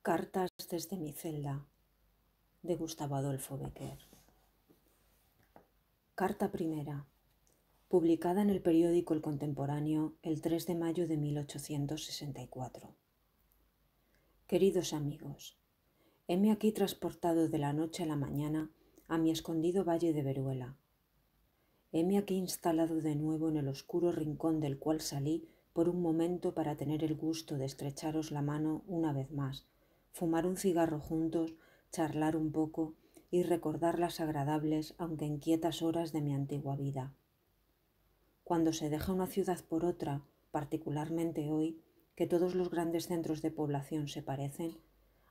Cartas desde mi celda de Gustavo Adolfo Becker. Carta primera, publicada en el periódico El Contemporáneo el 3 de mayo de 1864. Queridos amigos, heme aquí transportado de la noche a la mañana a mi escondido valle de Veruela. Heme aquí instalado de nuevo en el oscuro rincón del cual salí por un momento para tener el gusto de estrecharos la mano una vez más, fumar un cigarro juntos, charlar un poco y recordar las agradables, aunque inquietas horas de mi antigua vida. Cuando se deja una ciudad por otra, particularmente hoy, que todos los grandes centros de población se parecen,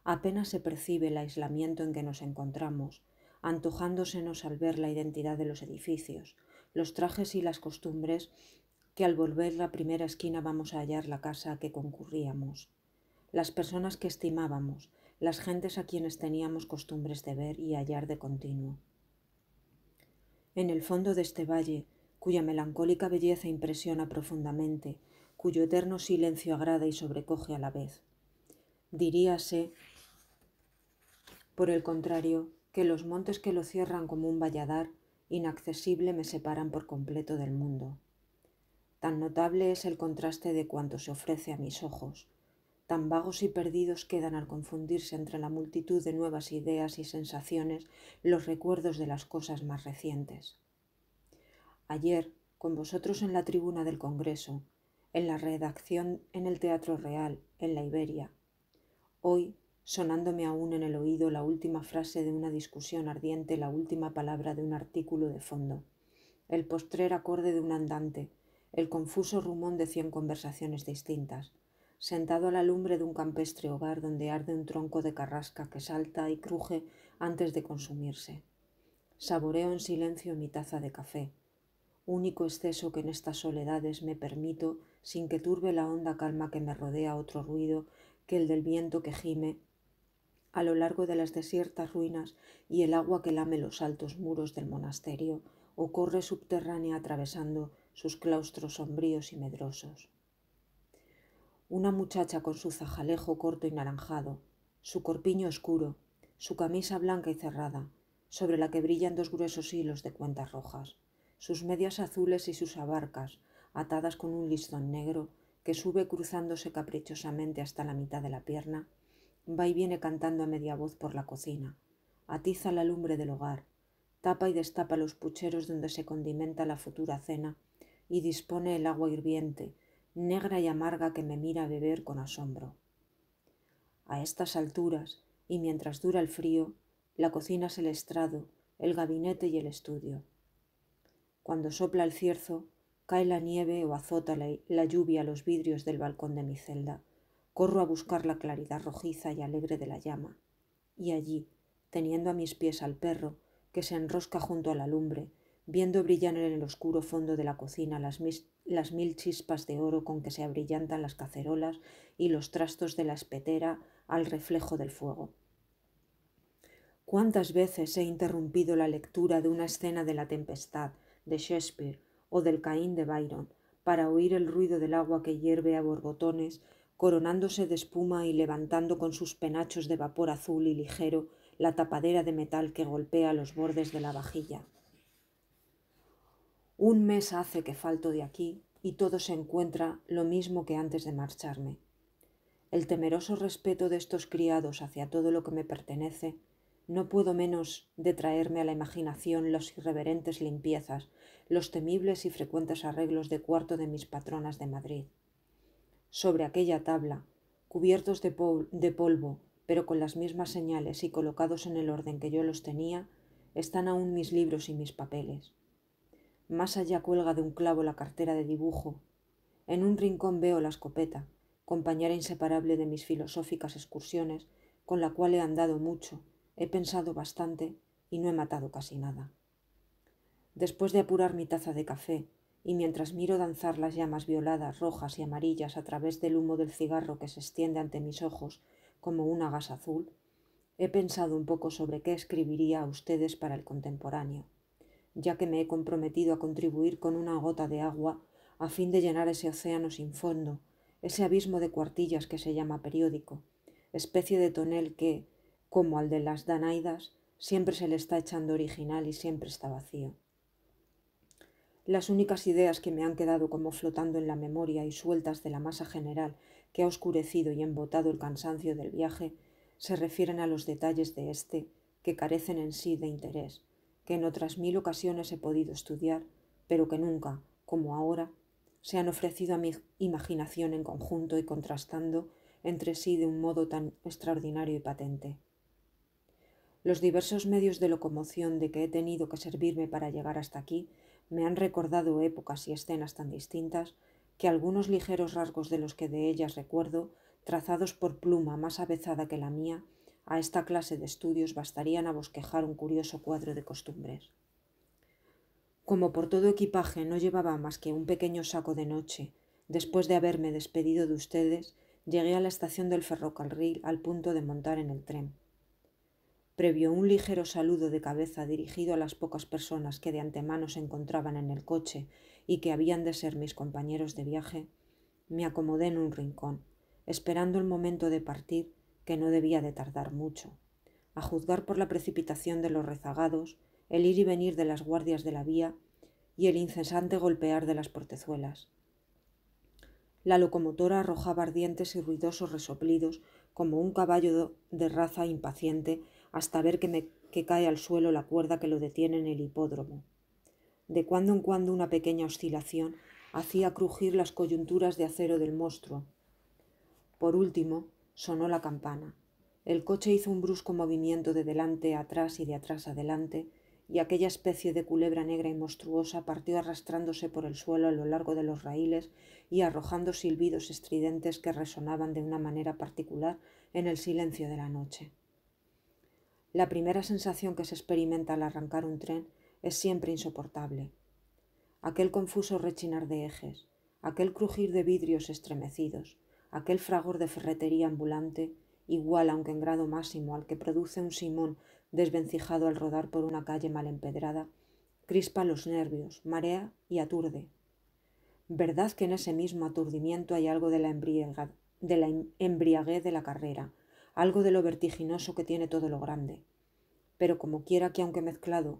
apenas se percibe el aislamiento en que nos encontramos, antojándosenos al ver la identidad de los edificios, los trajes y las costumbres que al volver la primera esquina vamos a hallar la casa a que concurríamos, las personas que estimábamos, las gentes a quienes teníamos costumbres de ver y hallar de continuo. En el fondo de este valle, cuya melancólica belleza impresiona profundamente, cuyo eterno silencio agrada y sobrecoge a la vez. Diríase, por el contrario, que los montes que lo cierran como un valladar inaccesible me separan por completo del mundo. Tan notable es el contraste de cuanto se ofrece a mis ojos, tan vagos y perdidos quedan al confundirse entre la multitud de nuevas ideas y sensaciones los recuerdos de las cosas más recientes. Ayer, con vosotros en la tribuna del Congreso, en la redacción en el Teatro Real, en la Iberia. Hoy, sonándome aún en el oído la última frase de una discusión ardiente, la última palabra de un artículo de fondo, el postrer acorde de un andante, el confuso rumón de cien conversaciones distintas, sentado a la lumbre de un campestre hogar donde arde un tronco de carrasca que salta y cruje antes de consumirse. Saboreo en silencio mi taza de café, único exceso que en estas soledades me permito sin que turbe la honda calma que me rodea otro ruido que el del viento que gime a lo largo de las desiertas ruinas y el agua que lame los altos muros del monasterio o corre subterránea atravesando sus claustros sombríos y medrosos. Una muchacha con su zajalejo corto y naranjado, su corpiño oscuro, su camisa blanca y cerrada, sobre la que brillan dos gruesos hilos de cuentas rojas, sus medias azules y sus abarcas, atadas con un listón negro que sube cruzándose caprichosamente hasta la mitad de la pierna, va y viene cantando a media voz por la cocina, atiza la lumbre del hogar, tapa y destapa los pucheros donde se condimenta la futura cena y dispone el agua hirviente, negra y amarga que me mira beber con asombro. A estas alturas, y mientras dura el frío, la cocina es el estrado, el gabinete y el estudio. Cuando sopla el cierzo, Cae la nieve o azota la, lluvia a los vidrios del balcón de mi celda. Corro a buscar la claridad rojiza y alegre de la llama. Y allí, teniendo a mis pies al perro, que se enrosca junto a la lumbre, viendo brillar en el oscuro fondo de la cocina las, las mil chispas de oro con que se abrillantan las cacerolas y los trastos de la espetera al reflejo del fuego. ¿Cuántas veces he interrumpido la lectura de una escena de la tempestad de Shakespeare o del Caín de Byron, para oír el ruido del agua que hierve a borbotones, coronándose de espuma y levantando con sus penachos de vapor azul y ligero la tapadera de metal que golpea los bordes de la vajilla. Un mes hace que falto de aquí y todo se encuentra lo mismo que antes de marcharme. El temeroso respeto de estos criados hacia todo lo que me pertenece no puedo menos de traerme a la imaginación las irreverentes limpiezas, los temibles y frecuentes arreglos de cuarto de mis patronas de Madrid. Sobre aquella tabla, cubiertos de, de polvo, pero con las mismas señales y colocados en el orden que yo los tenía, están aún mis libros y mis papeles. Más allá cuelga de un clavo la cartera de dibujo. En un rincón veo la escopeta, compañera inseparable de mis filosóficas excursiones, con la cual he andado mucho, He pensado bastante y no he matado casi nada. Después de apurar mi taza de café y mientras miro danzar las llamas violadas, rojas y amarillas a través del humo del cigarro que se extiende ante mis ojos como una gasa azul, he pensado un poco sobre qué escribiría a ustedes para el contemporáneo, ya que me he comprometido a contribuir con una gota de agua a fin de llenar ese océano sin fondo, ese abismo de cuartillas que se llama periódico, especie de tonel que, como al de las Danaidas, siempre se le está echando original y siempre está vacío. Las únicas ideas que me han quedado como flotando en la memoria y sueltas de la masa general que ha oscurecido y embotado el cansancio del viaje se refieren a los detalles de este, que carecen en sí de interés, que en otras mil ocasiones he podido estudiar, pero que nunca, como ahora, se han ofrecido a mi imaginación en conjunto y contrastando entre sí de un modo tan extraordinario y patente. Los diversos medios de locomoción de que he tenido que servirme para llegar hasta aquí me han recordado épocas y escenas tan distintas que algunos ligeros rasgos de los que de ellas recuerdo, trazados por pluma más avezada que la mía, a esta clase de estudios bastarían a bosquejar un curioso cuadro de costumbres. Como por todo equipaje no llevaba más que un pequeño saco de noche, después de haberme despedido de ustedes, llegué a la estación del ferrocarril al punto de montar en el tren previo un ligero saludo de cabeza dirigido a las pocas personas que de antemano se encontraban en el coche y que habían de ser mis compañeros de viaje, me acomodé en un rincón, esperando el momento de partir, que no debía de tardar mucho. A juzgar por la precipitación de los rezagados, el ir y venir de las guardias de la vía y el incesante golpear de las portezuelas. La locomotora arrojaba ardientes y ruidosos resoplidos como un caballo de raza impaciente hasta ver que, cae al suelo la cuerda que lo detiene en el hipódromo. De cuando en cuando una pequeña oscilación hacía crujir las coyunturas de acero del monstruo. Por último, sonó la campana. El coche hizo un brusco movimiento de delante a atrás y de atrás adelante, y aquella especie de culebra negra y monstruosa partió arrastrándose por el suelo a lo largo de los raíles y arrojando silbidos estridentes que resonaban de una manera particular en el silencio de la noche. La primera sensación que se experimenta al arrancar un tren es siempre insoportable. Aquel confuso rechinar de ejes, aquel crujir de vidrios estremecidos, aquel fragor de ferretería ambulante, igual aunque en grado máximo al que produce un simón desvencijado al rodar por una calle mal empedrada, crispa los nervios, marea y aturde. Verdad que en ese mismo aturdimiento hay algo de la, em-, embriaguez de la, de la carrera, algo de lo vertiginoso que tiene todo lo grande. Pero como quiera que aunque mezclado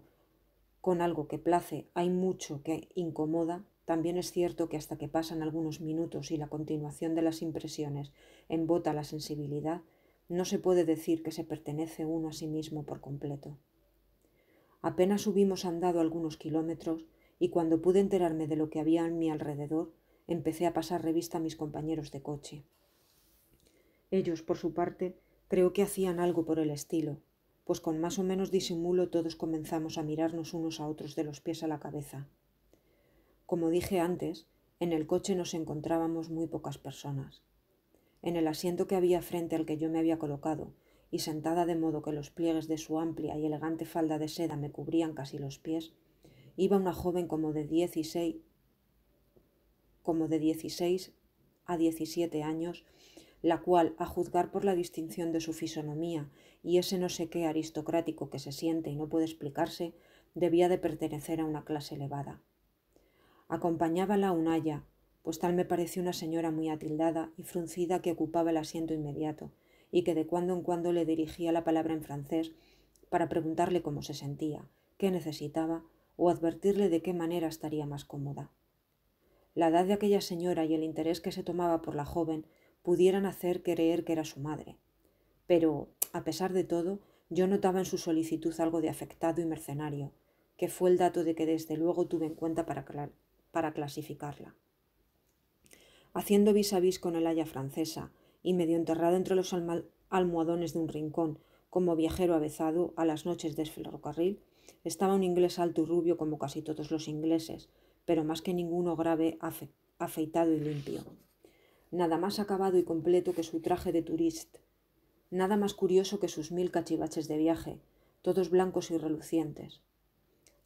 con algo que place, hay mucho que incomoda, también es cierto que hasta que pasan algunos minutos y la continuación de las impresiones embota la sensibilidad, no se puede decir que se pertenece uno a sí mismo por completo. Apenas hubimos andado algunos kilómetros y cuando pude enterarme de lo que había en mi alrededor, empecé a pasar revista a mis compañeros de coche. Ellos, por su parte, Creo que hacían algo por el estilo, pues con más o menos disimulo todos comenzamos a mirarnos unos a otros de los pies a la cabeza. Como dije antes, en el coche nos encontrábamos muy pocas personas. En el asiento que había frente al que yo me había colocado, y sentada de modo que los pliegues de su amplia y elegante falda de seda me cubrían casi los pies, iba una joven como de 16, como de 16 a 17 años, la cual, a juzgar por la distinción de su fisonomía y ese no sé qué aristocrático que se siente y no puede explicarse, debía de pertenecer a una clase elevada. Acompañábala un aya, pues tal me pareció una señora muy atildada y fruncida que ocupaba el asiento inmediato, y que de cuando en cuando le dirigía la palabra en francés para preguntarle cómo se sentía, qué necesitaba o advertirle de qué manera estaría más cómoda. La edad de aquella señora y el interés que se tomaba por la joven pudieran hacer creer que era su madre. Pero, a pesar de todo, yo notaba en su solicitud algo de afectado y mercenario, que fue el dato de que desde luego tuve en cuenta para, clasificarla. Haciendo vis a vis con el haya francesa y medio enterrado entre los almohadones de un rincón, como viajero avezado a las noches de ferrocarril, estaba un inglés alto y rubio como casi todos los ingleses, pero más que ninguno grave, afeitado y limpio nada más acabado y completo que su traje de turista, nada más curioso que sus mil cachivaches de viaje, todos blancos y relucientes.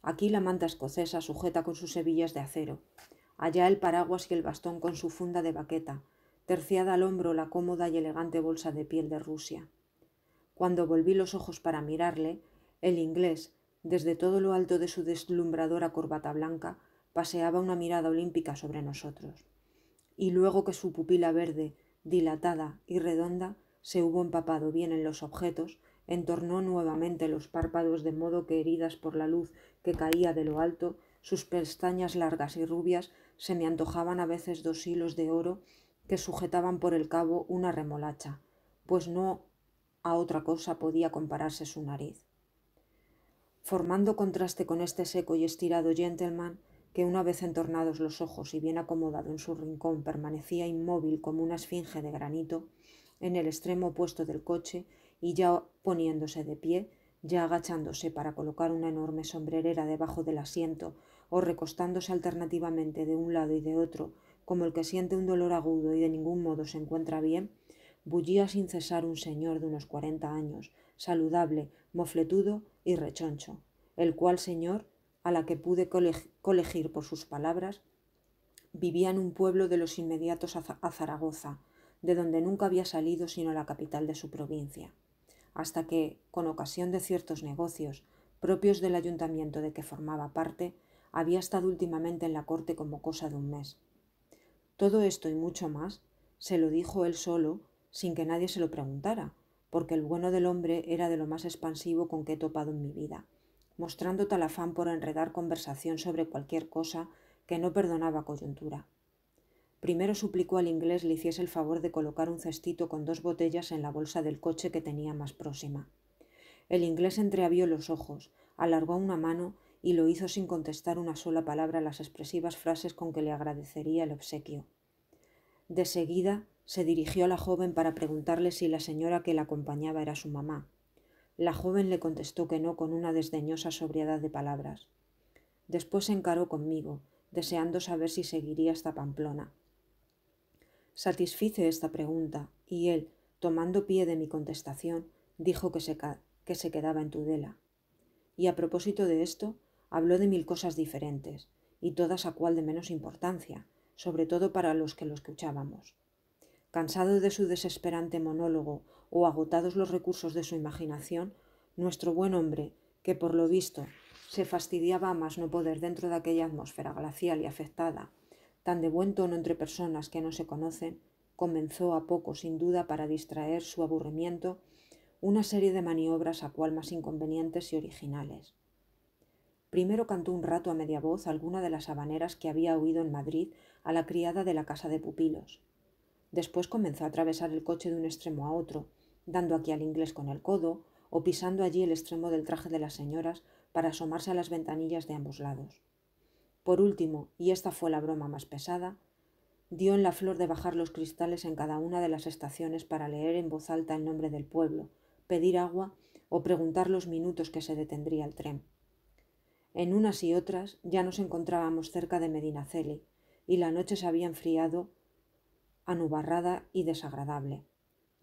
Aquí la manta escocesa sujeta con sus hebillas de acero, allá el paraguas y el bastón con su funda de baqueta, terciada al hombro la cómoda y elegante bolsa de piel de Rusia. Cuando volví los ojos para mirarle, el inglés, desde todo lo alto de su deslumbradora corbata blanca, paseaba una mirada olímpica sobre nosotros y luego que su pupila verde, dilatada y redonda, se hubo empapado bien en los objetos, entornó nuevamente los párpados de modo que heridas por la luz que caía de lo alto, sus pestañas largas y rubias se me antojaban a veces dos hilos de oro que sujetaban por el cabo una remolacha, pues no a otra cosa podía compararse su nariz. Formando contraste con este seco y estirado gentleman, que una vez entornados los ojos y bien acomodado en su rincón permanecía inmóvil como una esfinge de granito, en el extremo opuesto del coche y ya poniéndose de pie, ya agachándose para colocar una enorme sombrerera debajo del asiento o recostándose alternativamente de un lado y de otro, como el que siente un dolor agudo y de ningún modo se encuentra bien, bullía sin cesar un señor de unos cuarenta años, saludable, mofletudo y rechoncho, el cual señor a la que pude colegir por sus palabras, vivía en un pueblo de los inmediatos a Zaragoza, de donde nunca había salido sino la capital de su provincia, hasta que, con ocasión de ciertos negocios propios del ayuntamiento de que formaba parte, había estado últimamente en la corte como cosa de un mes. Todo esto y mucho más se lo dijo él solo, sin que nadie se lo preguntara, porque el bueno del hombre era de lo más expansivo con que he topado en mi vida, mostrando tal afán por enredar conversación sobre cualquier cosa que no perdonaba coyuntura. Primero suplicó al inglés le hiciese el favor de colocar un cestito con dos botellas en la bolsa del coche que tenía más próxima. El inglés entreabrió los ojos, alargó una mano y lo hizo sin contestar una sola palabra las expresivas frases con que le agradecería el obsequio. De seguida se dirigió a la joven para preguntarle si la señora que la acompañaba era su mamá. La joven le contestó que no con una desdeñosa sobriedad de palabras. Después se encaró conmigo, deseando saber si seguiría hasta Pamplona. Satisfice esta pregunta, y él, tomando pie de mi contestación, dijo que se, que se quedaba en Tudela. Y a propósito de esto, habló de mil cosas diferentes, y todas a cual de menos importancia, sobre todo para los que lo escuchábamos. Cansado de su desesperante monólogo o agotados los recursos de su imaginación, nuestro buen hombre, que por lo visto se fastidiaba más no poder dentro de aquella atmósfera glacial y afectada, tan de buen tono entre personas que no se conocen, comenzó a poco, sin duda, para distraer su aburrimiento, una serie de maniobras a cual más inconvenientes y originales. Primero cantó un rato a media voz alguna de las habaneras que había oído en Madrid a la criada de la casa de pupilos. Después comenzó a atravesar el coche de un extremo a otro, dando aquí al inglés con el codo, o pisando allí el extremo del traje de las señoras para asomarse a las ventanillas de ambos lados. Por último, y esta fue la broma más pesada, dio en la flor de bajar los cristales en cada una de las estaciones para leer en voz alta el nombre del pueblo, pedir agua o preguntar los minutos que se detendría el tren. En unas y otras ya nos encontrábamos cerca de Medinaceli, y la noche se había enfriado, anubarrada y desagradable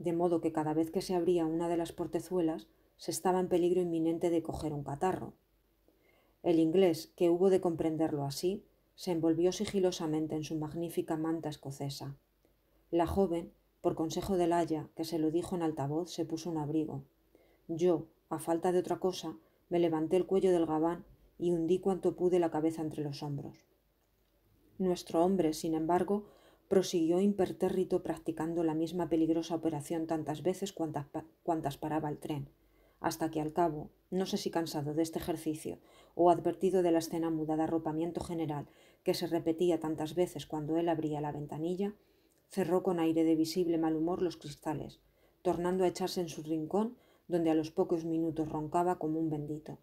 de modo que cada vez que se abría una de las portezuelas se estaba en peligro inminente de coger un catarro. El inglés, que hubo de comprenderlo así, se envolvió sigilosamente en su magnífica manta escocesa. La joven, por consejo del Haya, que se lo dijo en altavoz, se puso un abrigo. Yo, a falta de otra cosa, me levanté el cuello del gabán y hundí cuanto pude la cabeza entre los hombros. Nuestro hombre, sin embargo, prosiguió impertérrito practicando la misma peligrosa operación tantas veces cuantas, paraba el tren, hasta que al cabo, no sé si cansado de este ejercicio o advertido de la escena muda de arropamiento general que se repetía tantas veces cuando él abría la ventanilla, cerró con aire de visible mal humor los cristales, tornando a echarse en su rincón, donde a los pocos minutos roncaba como un bendito,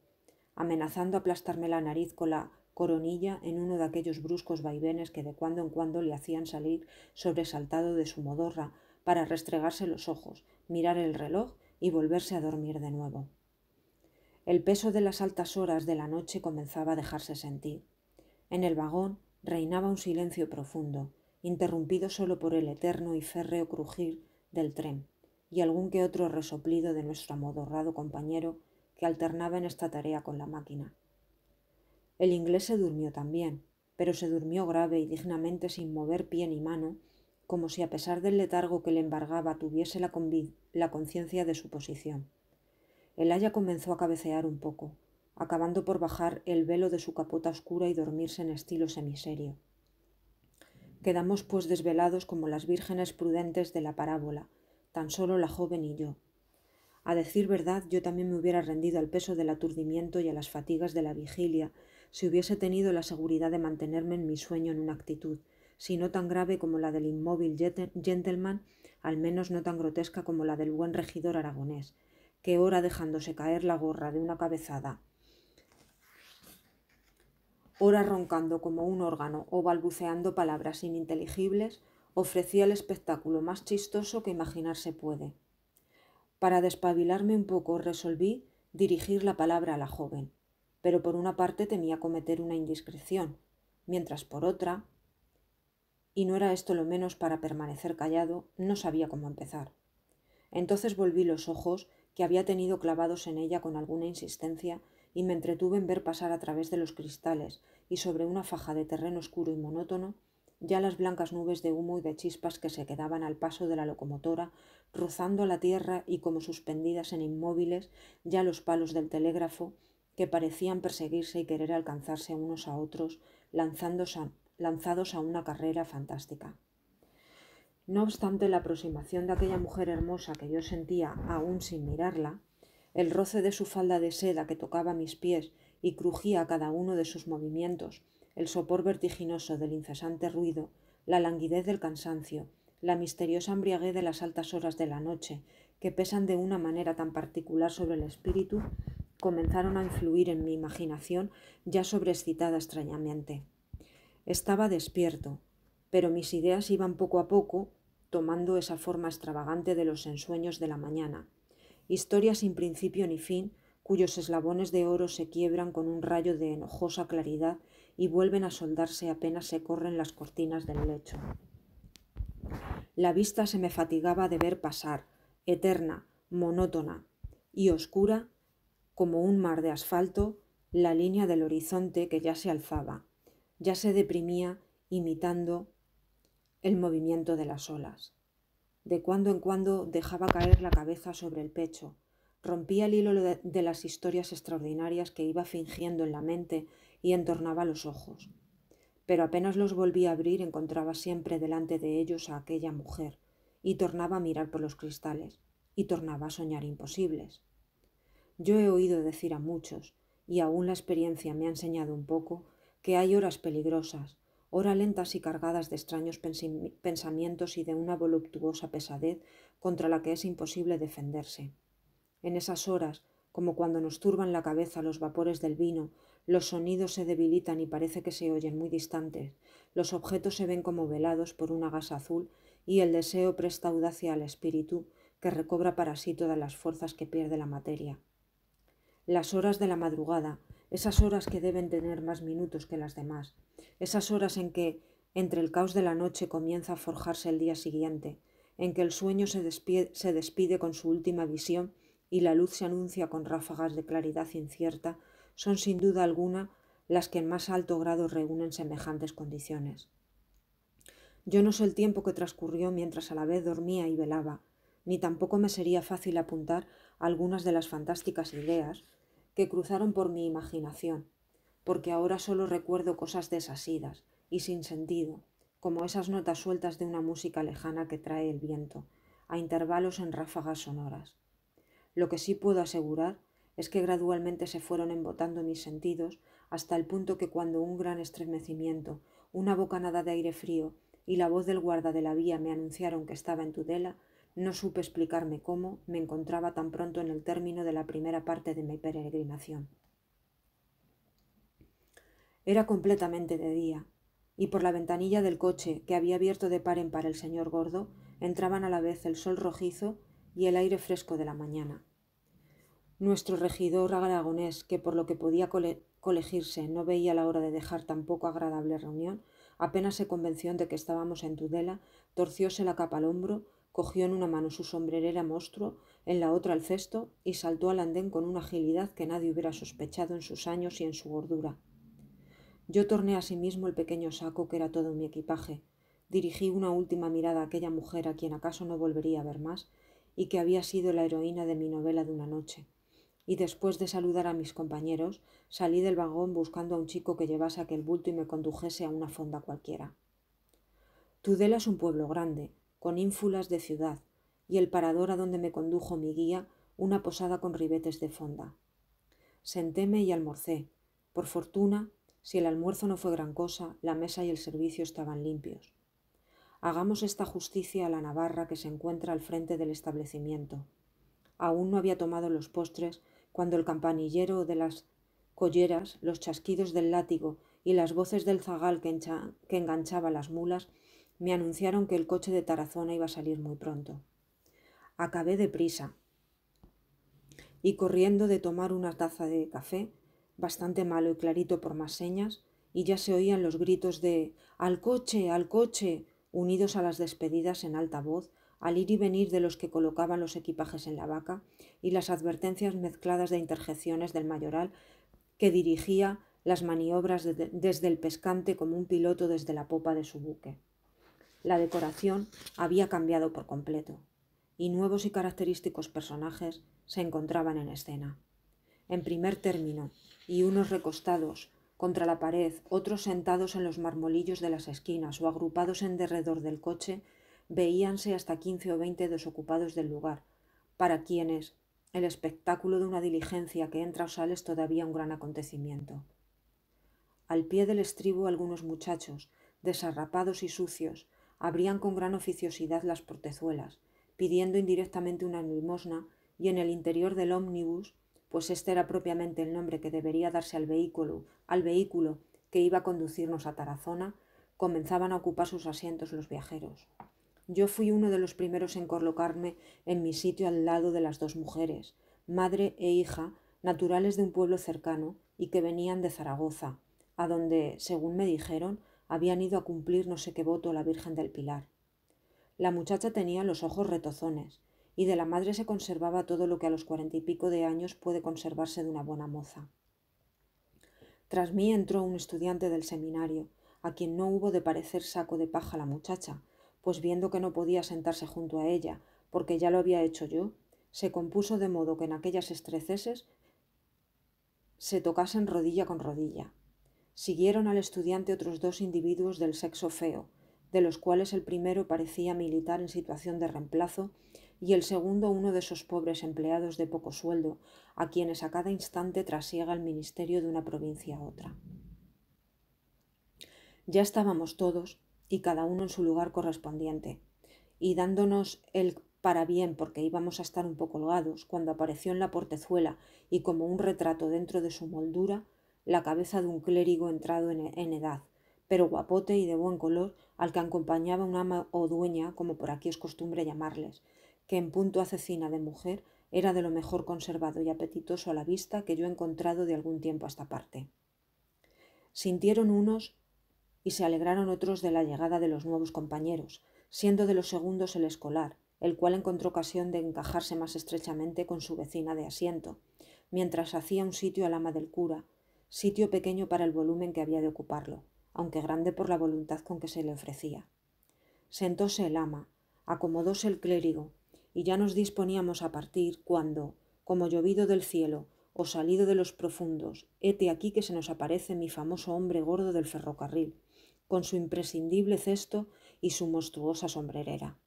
amenazando aplastarme la nariz con la coronilla en uno de aquellos bruscos vaivenes que de cuando en cuando le hacían salir sobresaltado de su modorra para restregarse los ojos, mirar el reloj y volverse a dormir de nuevo. El peso de las altas horas de la noche comenzaba a dejarse sentir. En el vagón reinaba un silencio profundo, interrumpido solo por el eterno y férreo crujir del tren y algún que otro resoplido de nuestro amodorrado compañero que alternaba en esta tarea con la máquina, el inglés se durmió también, pero se durmió grave y dignamente sin mover pie ni mano, como si a pesar del letargo que le embargaba tuviese la, la conciencia de su posición. El haya comenzó a cabecear un poco, acabando por bajar el velo de su capota oscura y dormirse en estilo semiserio. Quedamos pues desvelados como las vírgenes prudentes de la parábola, tan solo la joven y yo. A decir verdad, yo también me hubiera rendido al peso del aturdimiento y a las fatigas de la vigilia, si hubiese tenido la seguridad de mantenerme en mi sueño en una actitud, si no tan grave como la del inmóvil gentleman, al menos no tan grotesca como la del buen regidor aragonés, que ora dejándose caer la gorra de una cabezada, ora roncando como un órgano o balbuceando palabras ininteligibles, ofrecía el espectáculo más chistoso que imaginarse puede. Para despabilarme un poco resolví dirigir la palabra a la joven pero por una parte temía cometer una indiscreción, mientras por otra, y no era esto lo menos para permanecer callado, no sabía cómo empezar. Entonces volví los ojos que había tenido clavados en ella con alguna insistencia y me entretuve en ver pasar a través de los cristales y sobre una faja de terreno oscuro y monótono ya las blancas nubes de humo y de chispas que se quedaban al paso de la locomotora, rozando la tierra y como suspendidas en inmóviles ya los palos del telégrafo que parecían perseguirse y querer alcanzarse unos a otros, lanzados a una carrera fantástica. No obstante la aproximación de aquella mujer hermosa que yo sentía aún sin mirarla, el roce de su falda de seda que tocaba mis pies y crujía a cada uno de sus movimientos, el sopor vertiginoso del incesante ruido, la languidez del cansancio, la misteriosa embriaguez de las altas horas de la noche, que pesan de una manera tan particular sobre el espíritu, comenzaron a influir en mi imaginación ya sobreexcitada extrañamente. Estaba despierto, pero mis ideas iban poco a poco tomando esa forma extravagante de los ensueños de la mañana, historias sin principio ni fin, cuyos eslabones de oro se quiebran con un rayo de enojosa claridad y vuelven a soldarse apenas se corren las cortinas del lecho. La vista se me fatigaba de ver pasar, eterna, monótona y oscura, como un mar de asfalto, la línea del horizonte que ya se alzaba, ya se deprimía imitando el movimiento de las olas. De cuando en cuando dejaba caer la cabeza sobre el pecho, rompía el hilo de las historias extraordinarias que iba fingiendo en la mente y entornaba los ojos. Pero apenas los volvía a abrir encontraba siempre delante de ellos a aquella mujer, y tornaba a mirar por los cristales, y tornaba a soñar imposibles. Yo he oído decir a muchos, y aún la experiencia me ha enseñado un poco, que hay horas peligrosas, horas lentas y cargadas de extraños pensamientos y de una voluptuosa pesadez contra la que es imposible defenderse. En esas horas, como cuando nos turban la cabeza los vapores del vino, los sonidos se debilitan y parece que se oyen muy distantes, los objetos se ven como velados por una gasa azul y el deseo presta audacia al espíritu que recobra para sí todas las fuerzas que pierde la materia las horas de la madrugada, esas horas que deben tener más minutos que las demás, esas horas en que, entre el caos de la noche, comienza a forjarse el día siguiente, en que el sueño se despide, con su última visión y la luz se anuncia con ráfagas de claridad incierta, son sin duda alguna las que en más alto grado reúnen semejantes condiciones. Yo no sé el tiempo que transcurrió mientras a la vez dormía y velaba, ni tampoco me sería fácil apuntar algunas de las fantásticas ideas, que cruzaron por mi imaginación, porque ahora solo recuerdo cosas desasidas y sin sentido, como esas notas sueltas de una música lejana que trae el viento, a intervalos en ráfagas sonoras. Lo que sí puedo asegurar es que gradualmente se fueron embotando mis sentidos hasta el punto que cuando un gran estremecimiento, una bocanada de aire frío y la voz del guarda de la vía me anunciaron que estaba en Tudela, no supe explicarme cómo me encontraba tan pronto en el término de la primera parte de mi peregrinación. Era completamente de día, y por la ventanilla del coche que había abierto de par en par el señor Gordo entraban a la vez el sol rojizo y el aire fresco de la mañana. Nuestro regidor aragonés, que por lo que podía colegirse no veía la hora de dejar tan poco agradable reunión, apenas se convenció de que estábamos en Tudela, torcióse la capa al hombro, cogió en una mano su sombrerera monstruo, en la otra el cesto, y saltó al andén con una agilidad que nadie hubiera sospechado en sus años y en su gordura. Yo torné asimismo sí el pequeño saco que era todo mi equipaje, dirigí una última mirada a aquella mujer a quien acaso no volvería a ver más, y que había sido la heroína de mi novela de una noche, y después de saludar a mis compañeros, salí del vagón buscando a un chico que llevase aquel bulto y me condujese a una fonda cualquiera. Tudela es un pueblo grande, con ínfulas de ciudad, y el parador a donde me condujo mi guía, una posada con ribetes de fonda. Sentéme y almorcé. Por fortuna, si el almuerzo no fue gran cosa, la mesa y el servicio estaban limpios. Hagamos esta justicia a la Navarra que se encuentra al frente del establecimiento. Aún no había tomado los postres cuando el campanillero de las colleras, los chasquidos del látigo y las voces del zagal que, que enganchaba las mulas me anunciaron que el coche de Tarazona iba a salir muy pronto. Acabé deprisa y corriendo de tomar una taza de café, bastante malo y clarito por más señas, y ya se oían los gritos de ¡Al coche! ¡Al coche! unidos a las despedidas en alta voz, al ir y venir de los que colocaban los equipajes en la vaca, y las advertencias mezcladas de interjecciones del mayoral que dirigía las maniobras desde el pescante como un piloto desde la popa de su buque la decoración había cambiado por completo, y nuevos y característicos personajes se encontraban en escena. En primer término, y unos recostados contra la pared, otros sentados en los marmolillos de las esquinas o agrupados en derredor del coche, veíanse hasta quince o veinte desocupados del lugar, para quienes el espectáculo de una diligencia que entra o sale es todavía un gran acontecimiento. Al pie del estribo algunos muchachos, desarrapados y sucios, abrían con gran oficiosidad las portezuelas, pidiendo indirectamente una limosna, y en el interior del ómnibus, pues este era propiamente el nombre que debería darse al vehículo, al vehículo que iba a conducirnos a Tarazona, comenzaban a ocupar sus asientos los viajeros. Yo fui uno de los primeros en colocarme en mi sitio al lado de las dos mujeres, madre e hija, naturales de un pueblo cercano y que venían de Zaragoza, a donde, según me dijeron, habían ido a cumplir no sé qué voto a la Virgen del Pilar. La muchacha tenía los ojos retozones, y de la madre se conservaba todo lo que a los cuarenta y pico de años puede conservarse de una buena moza. Tras mí entró un estudiante del seminario, a quien no hubo de parecer saco de paja la muchacha, pues viendo que no podía sentarse junto a ella, porque ya lo había hecho yo, se compuso de modo que en aquellas estreceses se tocasen rodilla con rodilla, Siguieron al estudiante otros dos individuos del sexo feo, de los cuales el primero parecía militar en situación de reemplazo y el segundo uno de esos pobres empleados de poco sueldo, a quienes a cada instante trasiega el ministerio de una provincia a otra. Ya estábamos todos, y cada uno en su lugar correspondiente, y dándonos el para bien porque íbamos a estar un poco holgados, cuando apareció en la portezuela y como un retrato dentro de su moldura, la cabeza de un clérigo entrado en edad, pero guapote y de buen color, al que acompañaba una ama o dueña, como por aquí es costumbre llamarles, que en punto asesina de mujer era de lo mejor conservado y apetitoso a la vista que yo he encontrado de algún tiempo a esta parte. Sintieron unos y se alegraron otros de la llegada de los nuevos compañeros, siendo de los segundos el escolar, el cual encontró ocasión de encajarse más estrechamente con su vecina de asiento, mientras hacía un sitio al ama del cura, sitio pequeño para el volumen que había de ocuparlo, aunque grande por la voluntad con que se le ofrecía. Sentóse el ama, acomodóse el clérigo, y ya nos disponíamos a partir cuando, como llovido del cielo o salido de los profundos, hete aquí que se nos aparece mi famoso hombre gordo del ferrocarril, con su imprescindible cesto y su monstruosa sombrerera.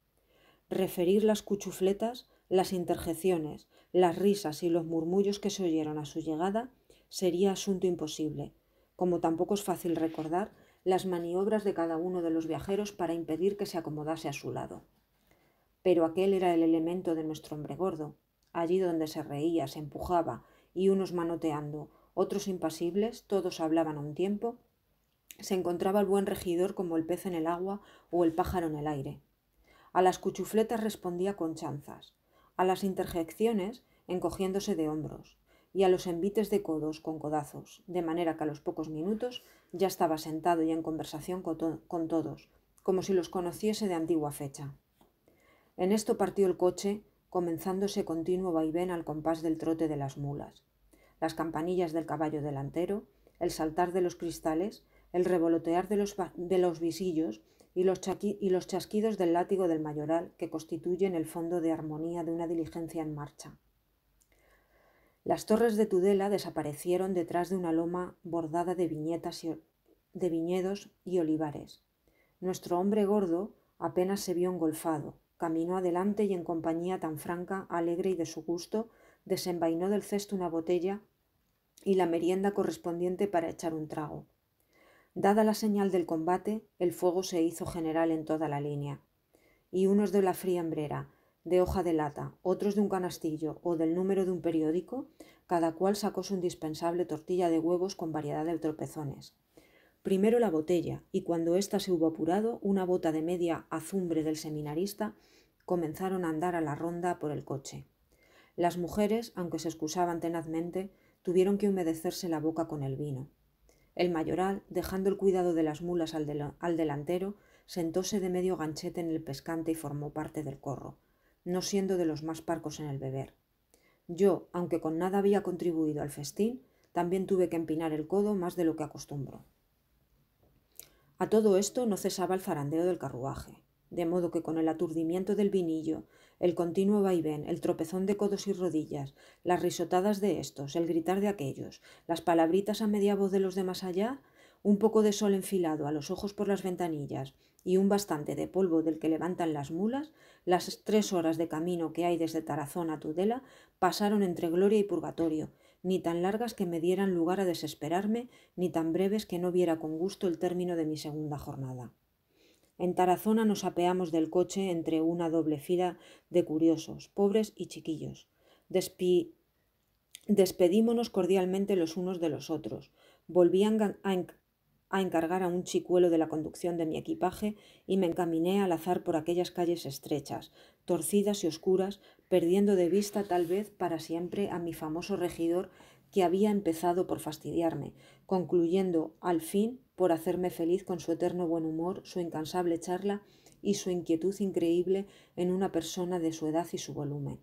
Referir las cuchufletas, las interjecciones, las risas y los murmullos que se oyeron a su llegada sería asunto imposible, como tampoco es fácil recordar las maniobras de cada uno de los viajeros para impedir que se acomodase a su lado. Pero aquel era el elemento de nuestro hombre gordo, allí donde se reía, se empujaba, y unos manoteando, otros impasibles, todos hablaban a un tiempo, se encontraba el buen regidor como el pez en el agua o el pájaro en el aire. A las cuchufletas respondía con chanzas, a las interjecciones encogiéndose de hombros, y a los envites de codos con codazos, de manera que a los pocos minutos ya estaba sentado y en conversación con, todos, como si los conociese de antigua fecha. En esto partió el coche, comenzándose continuo vaivén al compás del trote de las mulas. Las campanillas del caballo delantero, el saltar de los cristales, el revolotear de los, visillos y y los chasquidos del látigo del mayoral que constituyen el fondo de armonía de una diligencia en marcha las torres de Tudela desaparecieron detrás de una loma bordada de, viñetas de viñedos y olivares. Nuestro hombre gordo apenas se vio engolfado, caminó adelante y en compañía tan franca, alegre y de su gusto, desenvainó del cesto una botella y la merienda correspondiente para echar un trago. Dada la señal del combate, el fuego se hizo general en toda la línea, y unos de la hembrera de hoja de lata, otros de un canastillo o del número de un periódico, cada cual sacó su indispensable tortilla de huevos con variedad de tropezones. Primero la botella, y cuando ésta se hubo apurado, una bota de media azumbre del seminarista, comenzaron a andar a la ronda por el coche. Las mujeres, aunque se excusaban tenazmente, tuvieron que humedecerse la boca con el vino. El mayoral, dejando el cuidado de las mulas al, al delantero, sentóse de medio ganchete en el pescante y formó parte del corro no siendo de los más parcos en el beber. Yo, aunque con nada había contribuido al festín, también tuve que empinar el codo más de lo que acostumbro. A todo esto no cesaba el zarandeo del carruaje, de modo que con el aturdimiento del vinillo, el continuo vaivén, el tropezón de codos y rodillas, las risotadas de estos, el gritar de aquellos, las palabritas a media voz de los de más allá, un poco de sol enfilado a los ojos por las ventanillas y un bastante de polvo del que levantan las mulas, las tres horas de camino que hay desde Tarazona a Tudela pasaron entre gloria y purgatorio, ni tan largas que me dieran lugar a desesperarme, ni tan breves que no viera con gusto el término de mi segunda jornada. En Tarazona nos apeamos del coche entre una doble fila de curiosos, pobres y chiquillos. Despi... Despedímonos cordialmente los unos de los otros. Volvían a a encargar a un chicuelo de la conducción de mi equipaje y me encaminé al azar por aquellas calles estrechas, torcidas y oscuras, perdiendo de vista tal vez para siempre a mi famoso regidor que había empezado por fastidiarme, concluyendo al fin por hacerme feliz con su eterno buen humor, su incansable charla y su inquietud increíble en una persona de su edad y su volumen.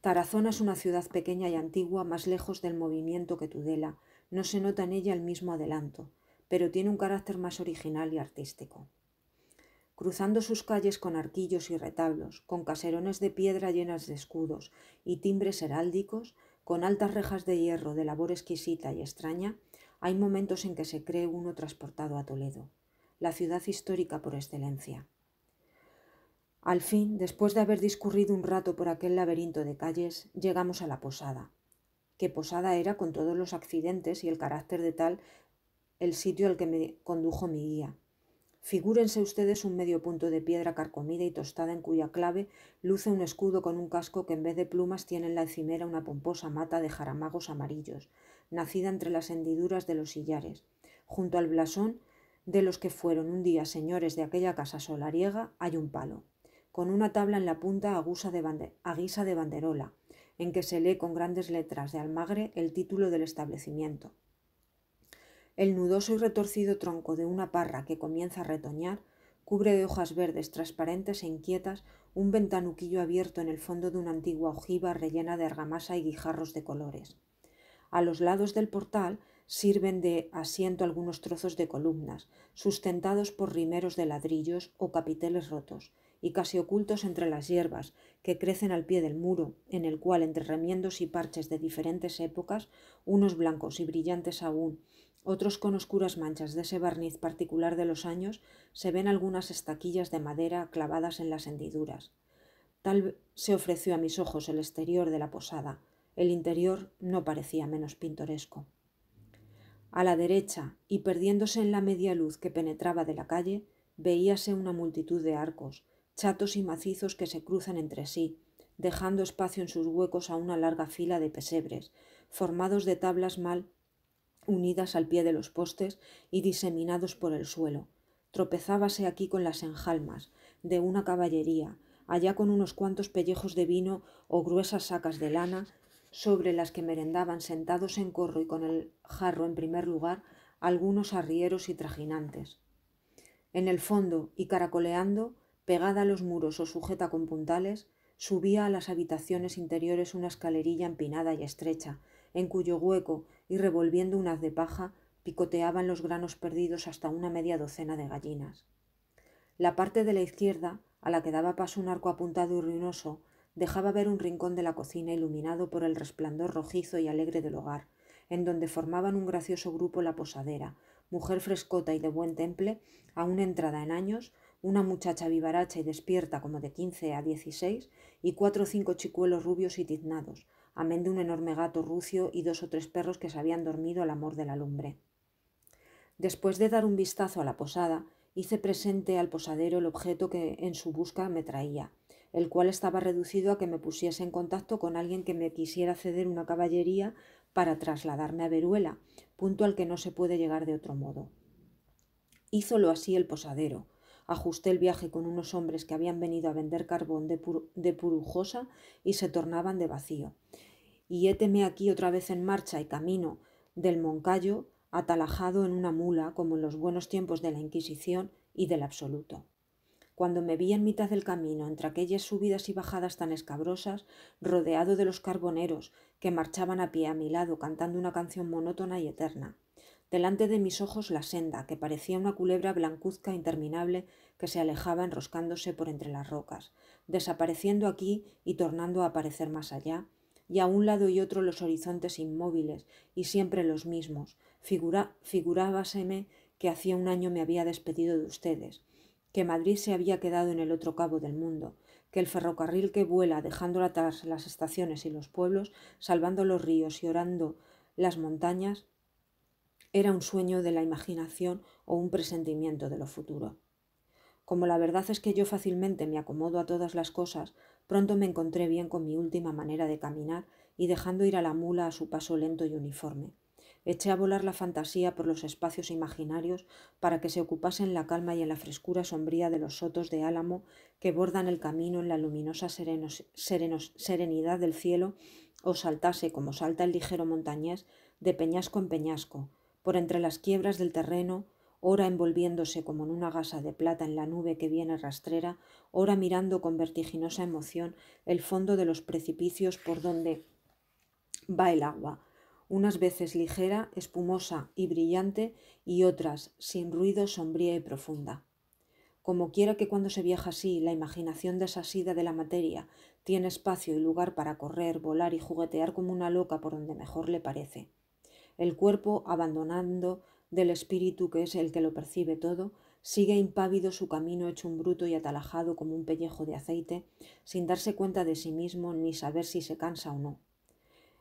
Tarazona es una ciudad pequeña y antigua, más lejos del movimiento que Tudela. No se nota en ella el mismo adelanto pero tiene un carácter más original y artístico. Cruzando sus calles con arquillos y retablos, con caserones de piedra llenas de escudos y timbres heráldicos, con altas rejas de hierro de labor exquisita y extraña, hay momentos en que se cree uno transportado a Toledo, la ciudad histórica por excelencia. Al fin, después de haber discurrido un rato por aquel laberinto de calles, llegamos a la posada, que posada era con todos los accidentes y el carácter de tal el sitio al que me condujo mi guía. Figúrense ustedes un medio punto de piedra carcomida y tostada en cuya clave luce un escudo con un casco que en vez de plumas tiene en la encimera una pomposa mata de jaramagos amarillos, nacida entre las hendiduras de los sillares, junto al blasón de los que fueron un día señores de aquella casa solariega hay un palo, con una tabla en la punta a guisa de banderola, en que se lee con grandes letras de almagre el título del establecimiento, el nudoso y retorcido tronco de una parra que comienza a retoñar cubre de hojas verdes transparentes e inquietas un ventanuquillo abierto en el fondo de una antigua ojiva rellena de argamasa y guijarros de colores. A los lados del portal sirven de asiento algunos trozos de columnas, sustentados por rimeros de ladrillos o capiteles rotos, y casi ocultos entre las hierbas que crecen al pie del muro, en el cual entre remiendos y parches de diferentes épocas, unos blancos y brillantes aún, otros con oscuras manchas de ese barniz particular de los años se ven algunas estaquillas de madera clavadas en las hendiduras. Tal se ofreció a mis ojos el exterior de la posada. El interior no parecía menos pintoresco. A la derecha, y perdiéndose en la media luz que penetraba de la calle, veíase una multitud de arcos, chatos y macizos que se cruzan entre sí, dejando espacio en sus huecos a una larga fila de pesebres, formados de tablas mal unidas al pie de los postes y diseminados por el suelo. Tropezábase aquí con las enjalmas de una caballería, allá con unos cuantos pellejos de vino o gruesas sacas de lana, sobre las que merendaban sentados en corro y con el jarro en primer lugar algunos arrieros y trajinantes. En el fondo y caracoleando, pegada a los muros o sujeta con puntales, subía a las habitaciones interiores una escalerilla empinada y estrecha, en cuyo hueco y revolviendo un haz de paja, picoteaban los granos perdidos hasta una media docena de gallinas. La parte de la izquierda, a la que daba paso un arco apuntado y ruinoso, dejaba ver un rincón de la cocina iluminado por el resplandor rojizo y alegre del hogar, en donde formaban un gracioso grupo la posadera, mujer frescota y de buen temple, aún entrada en años, una muchacha vivaracha y despierta como de quince a dieciséis, y cuatro o cinco chicuelos rubios y tiznados, amén de un enorme gato rucio y dos o tres perros que se habían dormido al amor de la lumbre. Después de dar un vistazo a la posada, hice presente al posadero el objeto que en su busca me traía, el cual estaba reducido a que me pusiese en contacto con alguien que me quisiera ceder una caballería para trasladarme a Veruela, punto al que no se puede llegar de otro modo. Hízolo así el posadero, ajusté el viaje con unos hombres que habían venido a vender carbón de, Purujosa y se tornaban de vacío. Y héteme aquí otra vez en marcha y camino del Moncayo, atalajado en una mula, como en los buenos tiempos de la Inquisición y del Absoluto. Cuando me vi en mitad del camino, entre aquellas subidas y bajadas tan escabrosas, rodeado de los carboneros que marchaban a pie a mi lado cantando una canción monótona y eterna, Delante de mis ojos la senda, que parecía una culebra blancuzca interminable que se alejaba enroscándose por entre las rocas, desapareciendo aquí y tornando a aparecer más allá, y a un lado y otro los horizontes inmóviles y siempre los mismos. figurábaseme que hacía un año me había despedido de ustedes, que Madrid se había quedado en el otro cabo del mundo, que el ferrocarril que vuela dejando atrás las estaciones y los pueblos, salvando los ríos y orando las montañas, era un sueño de la imaginación o un presentimiento de lo futuro. Como la verdad es que yo fácilmente me acomodo a todas las cosas, pronto me encontré bien con mi última manera de caminar y dejando ir a la mula a su paso lento y uniforme. Eché a volar la fantasía por los espacios imaginarios para que se ocupase en la calma y en la frescura sombría de los sotos de álamo que bordan el camino en la luminosa serenidad del cielo o saltase como salta el ligero montañés de peñasco en peñasco, por entre las quiebras del terreno, ora envolviéndose como en una gasa de plata en la nube que viene rastrera, ora mirando con vertiginosa emoción el fondo de los precipicios por donde va el agua, unas veces ligera, espumosa y brillante, y otras, sin ruido, sombría y profunda. Como quiera que cuando se viaja así la imaginación desasida de la materia tiene espacio y lugar para correr, volar y juguetear como una loca por donde mejor le parece. El cuerpo, abandonando del espíritu que es el que lo percibe todo, sigue impávido su camino hecho un bruto y atalajado como un pellejo de aceite, sin darse cuenta de sí mismo ni saber si se cansa o no.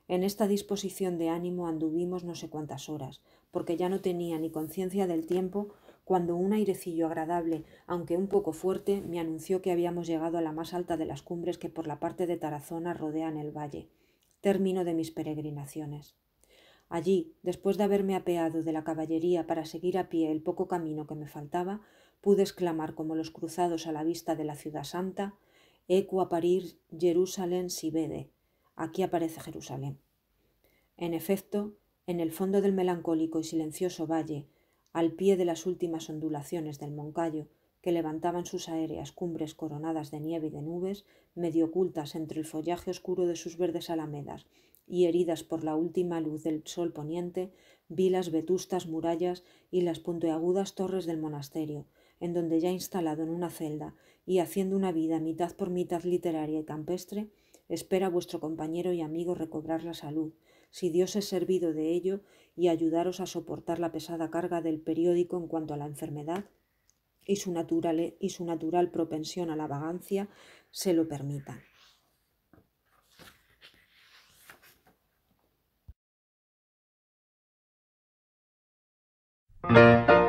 En esta disposición de ánimo anduvimos no sé cuántas horas, porque ya no tenía ni conciencia del tiempo cuando un airecillo agradable, aunque un poco fuerte, me anunció que habíamos llegado a la más alta de las cumbres que por la parte de Tarazona rodean el valle, término de mis peregrinaciones. Allí, después de haberme apeado de la caballería para seguir a pie el poco camino que me faltaba, pude exclamar como los cruzados a la vista de la ciudad santa, «Ecu aparir Jerusalén si vede, aquí aparece Jerusalén. En efecto, en el fondo del melancólico y silencioso valle, al pie de las últimas ondulaciones del Moncayo, que levantaban sus aéreas cumbres coronadas de nieve y de nubes, medio ocultas entre el follaje oscuro de sus verdes alamedas y heridas por la última luz del sol poniente, vi las vetustas murallas y las puntiagudas torres del monasterio, en donde ya instalado en una celda y haciendo una vida mitad por mitad literaria y campestre, espera vuestro compañero y amigo recobrar la salud, si Dios es servido de ello y ayudaros a soportar la pesada carga del periódico en cuanto a la enfermedad y su, natural, y su natural propensión a la vagancia se lo permitan. Música